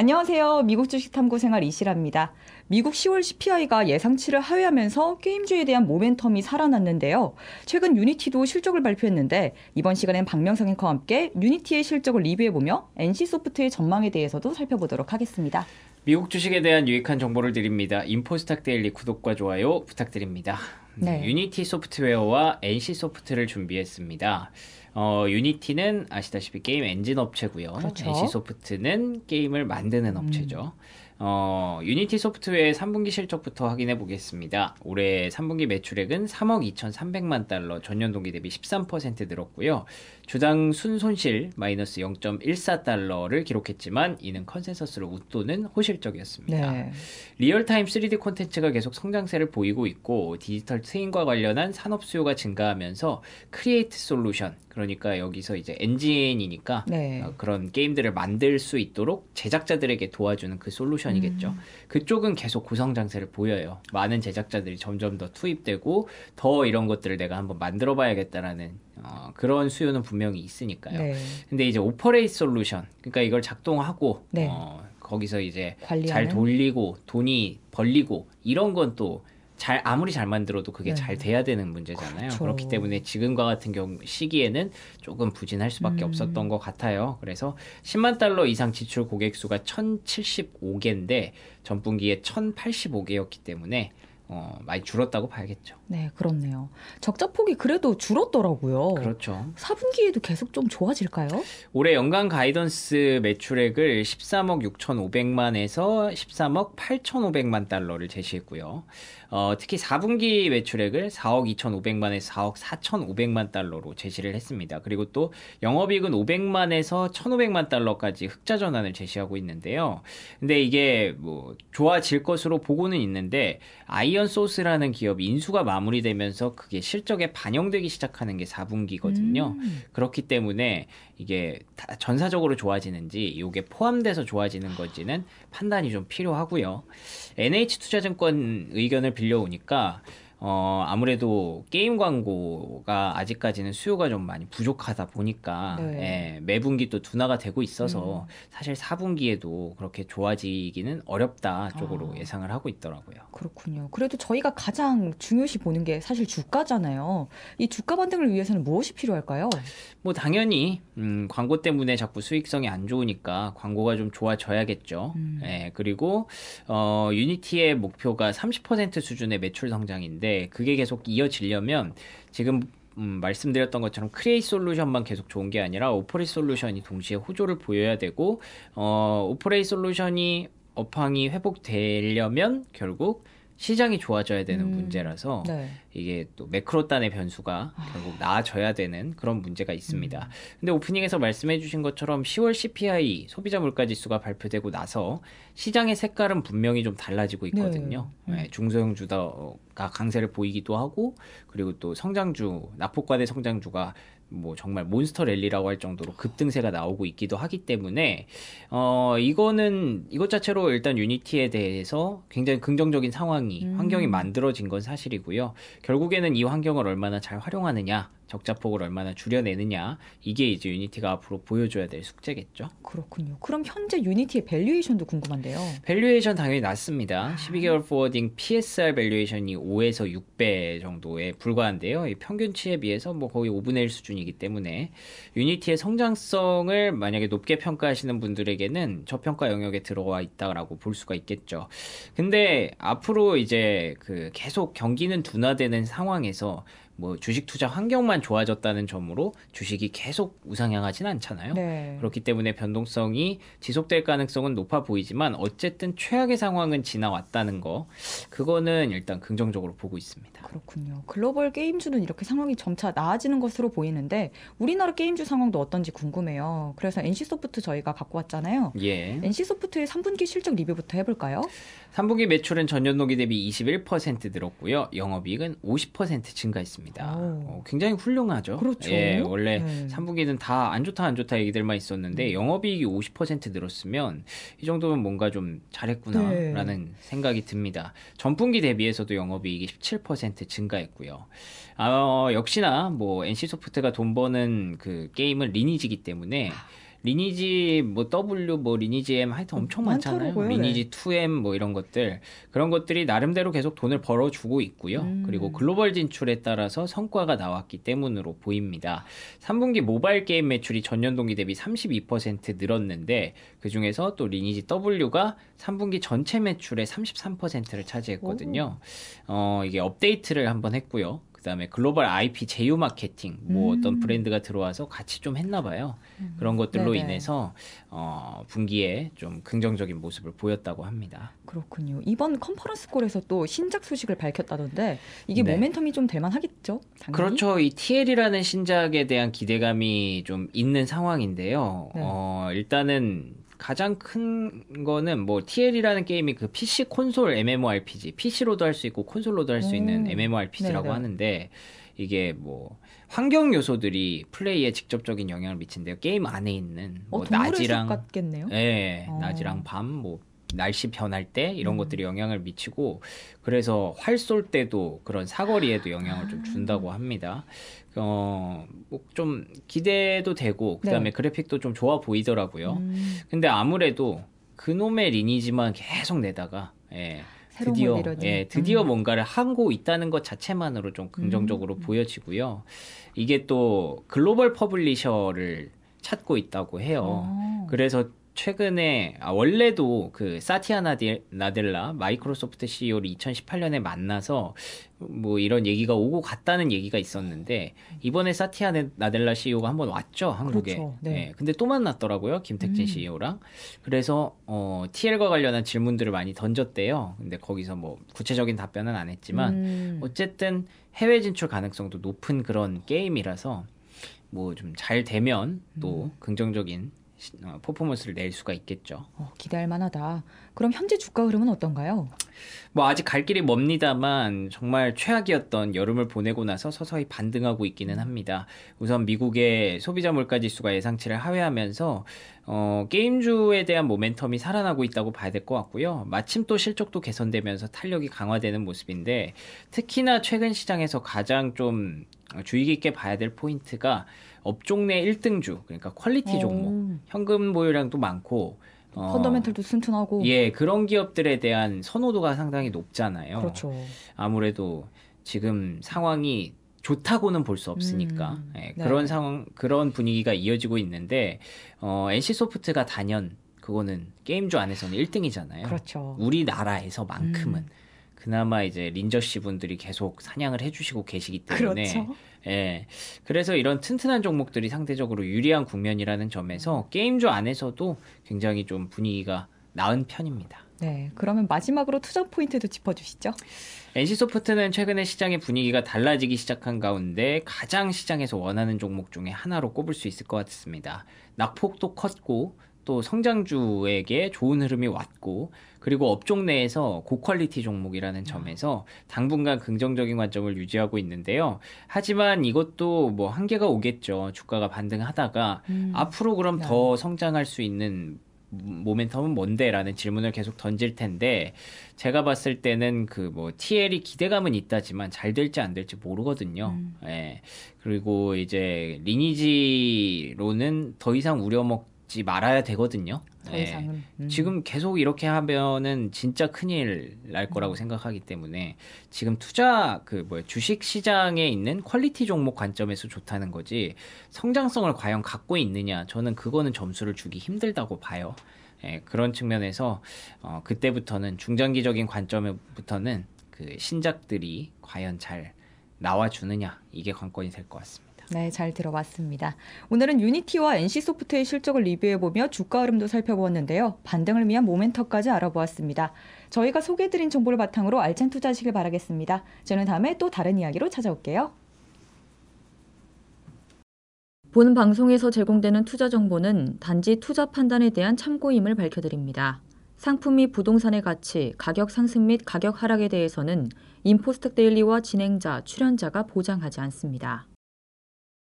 안녕하세요. 미국 주식 탐구 생활 이시랍니다 미국 10월 CPI가 예상치를 하회하면서 게임주에 대한 모멘텀이 살아났는데요. 최근 유니티도 실적을 발표했는데 이번 시간엔 박명성 앵커와 함께 유니티의 실적을 리뷰해보며 NC소프트의 전망에 대해서도 살펴보도록 하겠습니다. 미국 주식에 대한 유익한 정보를 드립니다. 인포스탁 데일리 구독과 좋아요 부탁드립니다. 네. 유니티 소프트웨어와 NC 소프트를 준비했습니다. 어, 유니티는 아시다시피 게임 엔진 업체고요. 그렇죠. NC 소프트는 게임을 만드는 업체죠. 음. 어, 유니티 소프트웨어의 3분기 실적부터 확인해 보겠습니다. 올해 3분기 매출액은 3억 2,300만 달러 전년 동기 대비 13% 늘었고요. 주당 순손실 마이너스 0.14달러를 기록했지만 이는 컨센서스를 웃도는 호실적이었습니다. 네. 리얼타임 3D 콘텐츠가 계속 성장세를 보이고 있고 디지털 트윈과 관련한 산업 수요가 증가하면서 크리에이트 솔루션 그러니까 여기서 이제 엔진이니까 네. 어, 그런 게임들을 만들 수 있도록 제작자들에게 도와주는 그 솔루션 프로덕션이겠죠. 음. 그쪽은 계속 고성 장세를 보여요. 많은 제작자들이 점점 더 투입되고 더 이런 것들을 내가 한번 만들어 봐야겠다라는 어, 그런 수요는 분명히 있으니까요. 네. 근데 이제 오퍼레이트 솔루션 그러니까 이걸 작동하고 네. 어, 거기서 이제 관리하는? 잘 돌리고 돈이 벌리고 이런 건또 잘 아무리 잘 만들어도 그게 네. 잘 돼야 되는 문제잖아요. 그렇죠. 그렇기 때문에 지금과 같은 경우 시기에는 조금 부진할 수밖에 음. 없었던 것 같아요. 그래서 10만 달러 이상 지출 고객 수가 1,075개인데 전분기에 1,085개였기 때문에 어, 많이 줄었다고 봐야겠죠. 네, 그렇네요. 적자폭이 그래도 줄었더라고요. 그렇죠. 4분기에도 계속 좀 좋아질까요? 올해 연간 가이던스 매출액을 13억 6,500만에서 13억 8,500만 달러를 제시했고요. 어, 특히 4분기 매출액을 4억 2,500만에서 4억 4,500만 달러로 제시를 했습니다. 그리고 또 영업이익은 500만에서 1,500만 달러까지 흑자 전환을 제시하고 있는데요. 근데 이게 뭐 좋아질 것으로 보고는 있는데 아이 라이언 소스라는 기업 인수가 마무리되면서 그게 실적에 반영되기 시작하는 게 4분기거든요. 음. 그렇기 때문에 이게 다 전사적으로 좋아지는지 이게 포함돼서 좋아지는 건지는 판단이 좀 필요하고요. NH투자증권 의견을 빌려오니까 어, 아무래도 게임 광고가 아직까지는 수요가 좀 많이 부족하다 보니까 네. 예, 매분기 또 둔화가 되고 있어서 음. 사실 4분기에도 그렇게 좋아지기는 어렵다 쪽으로 아. 예상을 하고 있더라고요. 그렇군요. 그래도 저희가 가장 중요시 보는 게 사실 주가잖아요. 이 주가 반등을 위해서는 무엇이 필요할까요? 뭐 당연히 음, 광고 때문에 자꾸 수익성이 안 좋으니까 광고가 좀 좋아져야겠죠. 음. 예, 그리고 어, 유니티의 목표가 30% 수준의 매출 성장인데 있는데 네, 그게 계속 이어지려면 지금 음, 말씀드렸던 것처럼 크리에이 솔루션만 계속 좋은 게 아니라 오퍼레이 솔루션이 동시에 호조를 보여야 되고 어, 오퍼레이 솔루션이 업황이 회복되려면 결국 시장이 좋아져야 되는 음, 문제라서 네. 이게 또 매크로 단의 변수가 결국 나아져야 되는 그런 문제가 있습니다. 근데 오프닝에서 말씀해 주신 것처럼 10월 CPI 소비자 물가 지수가 발표되고 나서 시장의 색깔은 분명히 좀 달라지고 네. 있거든요. 네. 네, 중소형 주가 강세를 보이기도 하고 그리고 또 성장주 낙폭과대 성장주가 뭐 정말 몬스터 랠리라고 할 정도로 급등세가 나오고 있기도 하기 때문에 어 이거는 이것 자체로 일단 유니티에 대해서 굉장히 긍정적인 상황이 음. 환경이 만들어진 건 사실이고요. 결국에는 이 환경을 얼마나 잘 활용하느냐 적자폭을 얼마나 줄여내느냐 이게 이제 유니티가 앞으로 보여줘야 될 숙제겠죠. 그렇군요. 그럼 현재 유니티의 밸류에이션도 궁금한데요. 밸류에이션 당연히 낮습니다. 12개월 포워딩 PSR 밸류에이션이 5에서 6배 정도에 불과한데요. 평균치에 비해서 뭐 거의 5분의 1 수준이기 때문에 유니티의 성장성을 만약에 높게 평가하시는 분들에게는 저평가 영역에 들어와 있다라고 볼 수가 있겠죠. 근데 앞으로 이제 그 계속 경기는 둔화되는 상황에서 뭐 주식 투자 환경만 좋아졌다는 점으로 주식이 계속 우상향하진 않잖아요. 네. 그렇기 때문에 변동성이 지속될 가능성은 높아 보이지만 어쨌든 최악의 상황은 지나왔다는 거 그거는 일단 긍정적으로 보고 있습니다. 그렇군요. 글로벌 게임주는 이렇게 상황이 점차 나아지는 것으로 보이는데 우리나라 게임주 상황도 어떤지 궁금해요. 그래서 NC소프트 저희가 갖고 왔잖아요. 예. NC소프트의 3분기 실적 리뷰부터 해볼까요? 3분기 매출은 전년 동기 대비 21% 늘었고요. 영업이익은 50% 증가했습니다. 있니다 오. 어, 굉장히 훌륭하죠. 그렇죠. 예, 원래 네. 3분기는 다 안 좋다 안 좋다 얘기들만 있었는데 음. 영업이익이 50% 늘었으면 이 정도면 뭔가 좀 잘했구나라는 네. 생각이 듭니다. 전분기 대비해서도 영업이익이 17% 증가했고요. 아, 어, 역시나 뭐 NC소프트가 돈 버는 그 게임은 리니지기 때문에 아. 리니지 뭐 W 뭐 리니지 M 하여튼 엄청 많잖아요. 많더요 네. 리니지 네. 2M 뭐 이런 것들 그런 것들이 나름대로 계속 돈을 벌어주고 있고요. 음. 그리고 글로벌 진출에 따라서 성과가 나왔기 때문으로 보입니다. 3분기 모바일 게임 매출이 전년 동기 대비 32% 늘었는데 그 중에서 또 리니지 W가 3분기 전체 매출의 33%를 차지했거든요. 오. 어 이게 업데이트를 한번 했고요. 그다음에 글로벌 IP 제휴 마케팅 뭐 음. 어떤 브랜드가 들어와서 같이 좀 했나 봐요. 음. 그런 것들로 네네. 인해서 어, 분기에 좀 긍정적인 모습을 보였다고 합니다. 그렇군요. 이번 컨퍼런스 콜에서 또 신작 소식을 밝혔다던데 이게 네. 모멘텀이 좀 될 만하겠죠? 당연히? 그렇죠. 이 TL이라는 신작에 대한 기대감이 좀 있는 상황인데요. 네. 어, 일단은 가장 큰 거는 뭐 TL이라는 게임이 그 PC 콘솔 MMORPG, PC로도 할 수 있고 콘솔로도 할 수 있는 음. MMORPG라고 네네. 하는데 이게 뭐 환경 요소들이 플레이에 직접적인 영향을 미친대요. 게임 안에 있는 뭐 어, 낮이랑 같겠네요. 예, 어. 낮이랑 밤, 뭐 날씨 변할 때 이런 음. 것들이 영향을 미치고 그래서 활 쏠 때도 그런 사거리에도 영향을 좀 아. 준다고 합니다. 어, 뭐 좀 기대도 되고 그다음에 네. 그래픽도 좀 좋아 보이더라고요. 음. 근데 아무래도 그놈의 리니지만 계속 내다가 예. 드디어 예, 드디어 음. 뭔가를 하고 있다는 것 자체만으로 좀 긍정적으로 음. 보여지고요. 이게 또 글로벌 퍼블리셔를 찾고 있다고 해요. 오. 어. 그래서 최근에 아, 원래도 그 사티아 나딜, 나델라 마이크로소프트 CEO를 2018년에 만나서 뭐 이런 얘기가 오고 갔다는 얘기가 있었는데 이번에 사티아 네, 나델라 CEO가 한번 왔죠 한국에. 그렇죠. 네. 네. 근데 또 만났더라고요 김택진 음. CEO랑. 그래서 어, TL과 관련한 질문들을 많이 던졌대요. 근데 거기서 뭐 구체적인 답변은 안 했지만 음. 어쨌든 해외 진출 가능성도 높은 그런 게임이라서 뭐 좀 잘 되면 또 음. 긍정적인 어, 퍼포먼스를 낼 수가 있겠죠. 어, 기대할 만하다. 그럼 현재 주가 흐름은 어떤가요? 뭐 아직 갈 길이 멉니다만 정말 최악이었던 여름을 보내고 나서 서서히 반등하고 있기는 합니다. 우선 미국의 소비자 물가 지수가 예상치를 하회하면서 어, 게임주에 대한 모멘텀이 살아나고 있다고 봐야 될 것 같고요. 마침 또 실적도 개선되면서 탄력이 강화되는 모습인데 특히나 최근 시장에서 가장 좀 주의 깊게 봐야 될 포인트가 업종 내 1등주 그러니까 퀄리티 오. 어. 종목 현금 보유량도 많고 어, 펀더멘털도 튼튼하고 예 그런 기업들에 대한 선호도가 상당히 높잖아요. 그렇죠. 아무래도 지금 상황이 좋다고는 볼 수 없으니까 음, 예, 네. 그런 상황 그런 분위기가 이어지고 있는데 어, NC 소프트가 단연 그거는 게임주 안에서는 1등이잖아요. 그렇죠. 우리나라에서만큼은 음. 그나마 이제 린저 씨 분들이 계속 사냥을 해주시고 계시기 때문에 그렇죠. 예. 그래서 이런 튼튼한 종목들이 상대적으로 유리한 국면이라는 점에서 게임주 안에서도 굉장히 좀 분위기가 나은 편입니다. 네, 그러면 마지막으로 투자 포인트도 짚어주시죠. NC소프트는 최근에 시장의 분위기가 달라지기 시작한 가운데 가장 시장에서 원하는 종목 중에 하나로 꼽을 수 있을 것 같습니다. 낙폭도 컸고 또 성장주에게 좋은 흐름이 왔고 그리고 업종 내에서 고퀄리티 종목이라는 아. 점에서 당분간 긍정적인 관점을 유지하고 있는데요. 하지만 이것도 뭐 한계가 오겠죠. 주가가 반등하다가 음, 앞으로 그럼 더 성장할 수 있는 모멘텀은 뭔데라는 질문을 계속 던질 텐데 제가 봤을 때는 그뭐 TL이 기대감은 있다지만 잘 될지 안 될지 모르거든요. 음. 예. 그리고 이제 리니지로는 더 이상 우려먹 먹지 말아야 되거든요. 더 이상은. 네. 음. 지금 계속 이렇게 하면은 진짜 큰일 날 거라고 음. 생각하기 때문에 지금 투자 그 뭐야 주식 시장에 있는 퀄리티 종목 관점에서 좋다는 거지 성장성을 과연 갖고 있느냐 저는 그거는 점수를 주기 힘들다고 봐요. 예, 그런 측면에서 어, 그때부터는 중장기적인 관점부터는 그 신작들이 과연 잘 나와 주느냐 이게 관건이 될 것 같습니다. 네, 잘 들어봤습니다. 오늘은 유니티와 NC소프트의 실적을 리뷰해보며 주가 흐름도 살펴보았는데요. 반등을 위한 모멘터까지 알아보았습니다. 저희가 소개해드린 정보를 바탕으로 알찬 투자하시길 바라겠습니다. 저는 다음에 또 다른 이야기로 찾아올게요. 본 방송에서 제공되는 투자 정보는 단지 투자 판단에 대한 참고임을 밝혀드립니다. 상품및 부동산의 가치, 가격 상승 및 가격 하락에 대해서는 인포스텍 데일리와 진행자, 출연자가 보장하지 않습니다.